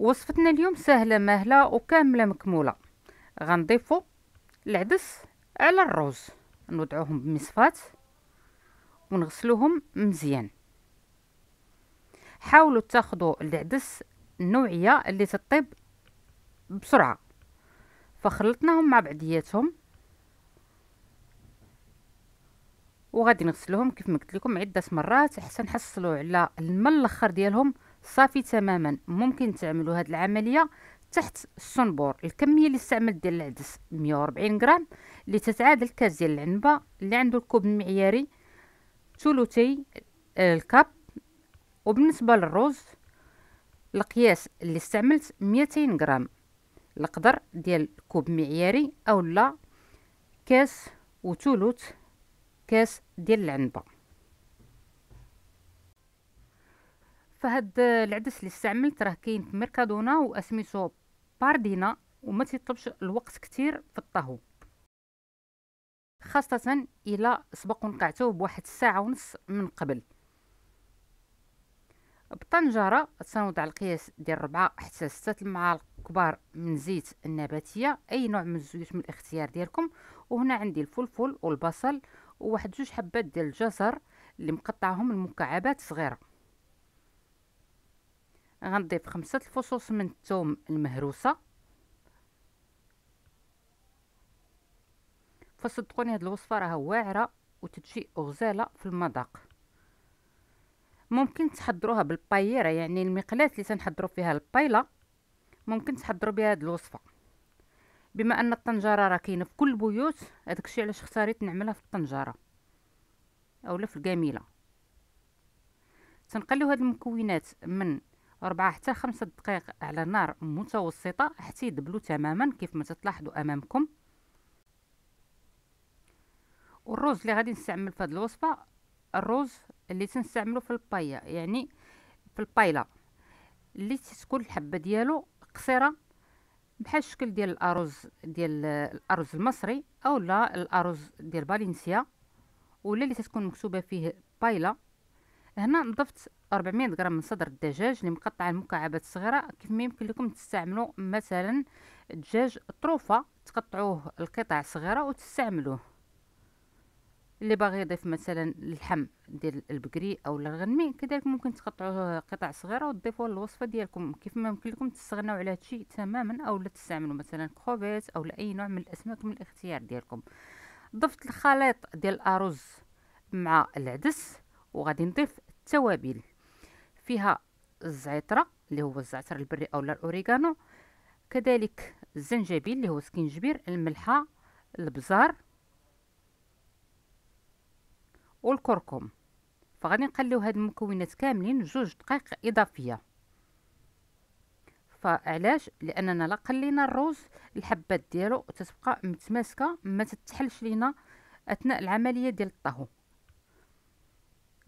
وصفتنا اليوم سهله مهله وكامله مكموله غنضيفو العدس على الرز نوضعوهم بمصفات ونغسلوهم مزيان حاولوا تاخذوا العدس النوعيه اللي تطيب بسرعه فخلطناهم مع بعضياتهم وغادي نغسلهم كيف ما قلت لكم عده مرات حتى نحصلوا على الماء الاخر ديالهم صافي تماما ممكن تعملوا هذه العمليه تحت الصنبور الكميه اللي استعملت ديال العدس 140 غرام اللي تتعادل كاس ديال العنبه اللي عنده الكوب المعياري ثلثي آه، الكاب وبالنسبه للرز القياس اللي استعملت 200 غرام القدر ديال كوب معياري اولا كاس وثلث كاس ديال العنبه فهاد العدس اللي استعملت راه كاين في ميركادونا واسميتو باردينا وما تيطلبش الوقت كتير في الطهو خاصة إلا سبق ونقعته بواحد الساعة ونص من قبل بطنجرة تنوضع القياس ديال ربعة حتى ستة المعالق كبار من زيت النباتية أي نوع من الزيوت من الاختيار ديالكم وهنا عندي الفلفل والبصل وواحد جوج حبات ديال الجزر اللي مقطعهم المكعبات صغيره غنضيف خمسة الفصوص من الثوم المهروسة فصدقوني هاد الوصفة راها واعرة وتجي غزالة في المذاق ممكن تحضروها بالبايرة يعني المقلاة اللي تنحضرو فيها البايلة ممكن تحضروا بها هاد الوصفة بما ان الطنجره راه كاينه في كل البيوت هذاك الشيء علاش اختاريت نعملها في الطنجره اولا في الكاميله تنقليو هاد المكونات من ربعة حتى خمسة دقائق على نار متوسطة حتى يدبلوا تماما كيف ما تلاحظوا أمامكم والروز اللي غادي نستعمل في هذه الوصفة الروز اللي تنستعملو في الباية يعني في البايلا اللي تكون الحبة ديالو قصيرة بحال الشكل ديال الأرز ديال الأرز المصري أو لا الأرز ديال فالنسيا ولا اللي تتكون مكتوبة فيه بايلا هنا نضفت 400 غرام من صدر الدجاج اللي مقطع المكعبات صغيره كيف يمكن لكم تستعملوا مثلا دجاج طروفه تقطعوه لقطع صغيره وتستعملوه اللي باغي يضيف مثلا اللحم ديال البقري او الغنمي كذلك ممكن تقطعوه قطع صغيره وتضيفوه للوصفه ديالكم كيف ما يمكن لكم تستغناو على هادشي تماما او لا تستعملوا مثلا كروفيت او لاي نوع من الاسماك من الاختيار ديالكم ضفت الخليط ديال الارز مع العدس وغادي نضيف التوابل فيها الزعترة اللي هو الزعتر البري أو الأوريغانو كذلك الزنجبيل اللي هو سكينجبير الملحة البزار والكركم فغادي نقليو هاد المكونات كاملين جوج دقائق اضافيه فعلاش لاننا لا قلينا الروز الحبات ديالو تتبقى متماسكه ما تتحلش لينا اثناء العمليه ديال الطهو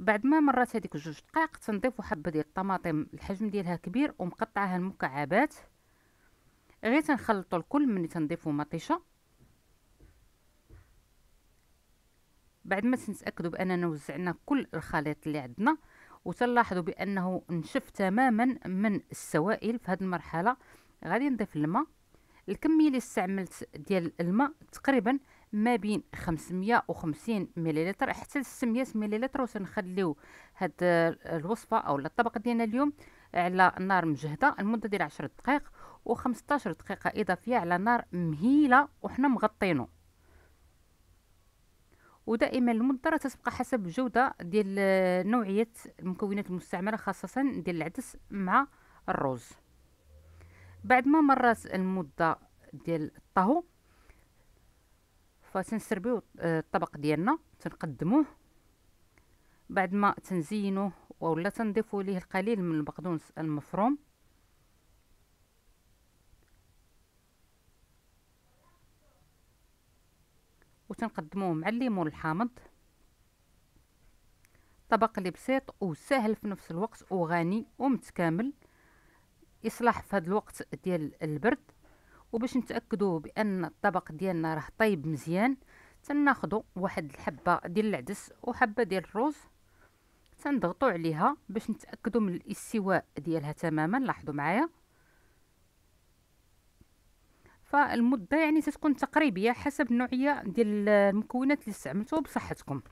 بعد ما مرات هذيك جوج دقائق تنضيف حبه ديال الطماطم الحجم ديالها كبير ومقطعاها المكعبات غير تنخلطوا الكل ملي تنضيفوا مطيشه بعد ما تنتاكدوا باننا وزعنا كل الخليط اللي عندنا وتلاحظوا بانه نشف تماما من السوائل في هذه المرحله غادي نضيف الماء الكميه اللي استعملت ديال الماء تقريبا ما بين 550 مليلتر حتى 600 مليلتر وسنخليو هاد الوصفه او الطبق ديالنا اليوم على نار مجهده المده ديال 10 دقائق و15 دقيقه اضافيه على نار مهيله وحنا مغطينو ودائما المده راه تتبقى حسب الجوده ديال نوعيه المكونات المستعمله خاصه ديال العدس مع الرز بعد ما مرات المده ديال الطهو فتنسربيو آه، الطبق ديالنا تنقدموه بعد ما تنزينوه ولا تنضيفو ليه القليل من البقدونس المفروم وتنقدموه مع الليمون الحامض طبق اللي بسيط وسهل في نفس الوقت وغني ومتكامل يصلح في هذا الوقت ديال البرد وباش نتاكدوا بان الطبق ديالنا راه طيب مزيان تناخذوا واحد الحبه ديال العدس وحبه ديال الرز تنضغطوا عليها باش نتاكدوا من الاستواء ديالها تماما لاحظوا معايا فالمده يعني تتكون تقريبيه حسب النوعيه ديال المكونات اللي استعملتوا بصحتكم